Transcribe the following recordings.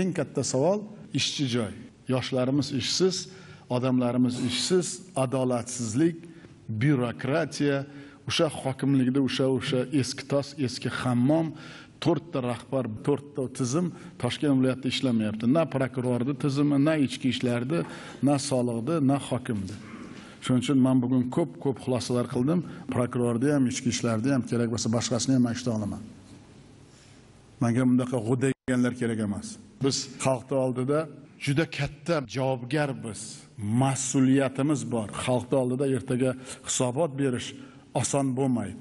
eng katta savol ishchi joy yoshlarimiz ishsiz odamlarimiz ishsiz adolatsizlik byurokratiya o'sha hokimlikda o'sha o'sha eski tos eski hammom to'rtta rahbar to'rtta tizim toshkent viloyatida ishlamayapti na prokurorni tizimi na ichki ishlarni na soliqni na hokimni shuning uchun man bugun ko'p ko'p xulosalar qildim prokurorni ham ichki ishlarni ham kerak bo'lsa boshqasini ham ayta olaman manga bunaqa g'uday deganlar kerak emas biz xalqni oldida juda katta javobgarmiz mas'uliyatimiz bor xalqni oldida ertaga hisobot berish oson bo'lmaydi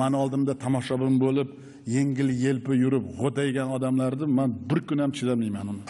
mani oldimda tomoshabin bo'lib yengil yelpi yurib g'o'daygan odamlarni man bir kun ham chidamayman uni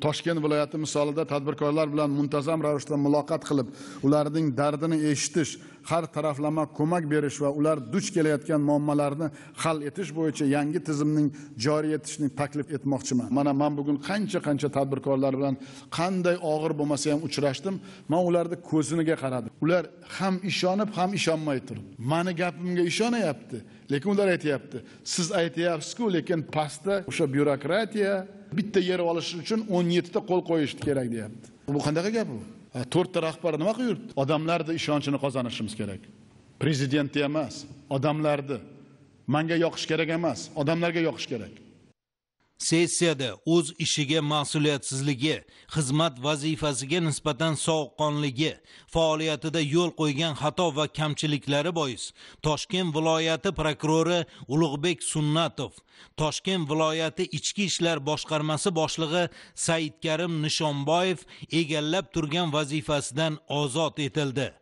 toshkent viloyati misolida tadbirkorlar bilan muntazam ravishda muloqot qilib ularning dardini eshitish har taraflama ko'mak berish va ular duch kelayotgan muammolarni hal etish bo'yicha yangi tizimning joriy etishni taklif etmoqchiman mana man bugun qancha qancha tadbirkorlar bilan qanday og'ir bo'lmasa ham uchrashdim man ularni ko'ziniga qaradim ular ham ishonib ham ishonmay turib mani gapimga ishonayapti lekin ular aytyapti siz aytyapsizku lekin pastda o'sha byurokratiya bitta yer olish uchun 17 ta qo'l qo'yish kerak deyapti bu qanaqa gap bu to'rtta rahbar nima qilyapti odamlarni ishonchini qozonishimiz kerak prezidentni emas odamlarni manga yoqish kerak emas odamlarga yoqish kerak sessiyada o'z ishiga mas'uliyatsizligi xizmat vazifasiga nisbatan sovuqqonligi faoliyatida yo'l qo'ygan xato va kamchiliklari bois toshkent viloyati prokurori ulug'bek sunnatov toshkent viloyati ichki ishlar boshqarmasi boshlig'i saidkarim nishonboyev egallab turgan vazifasidan ozod etildi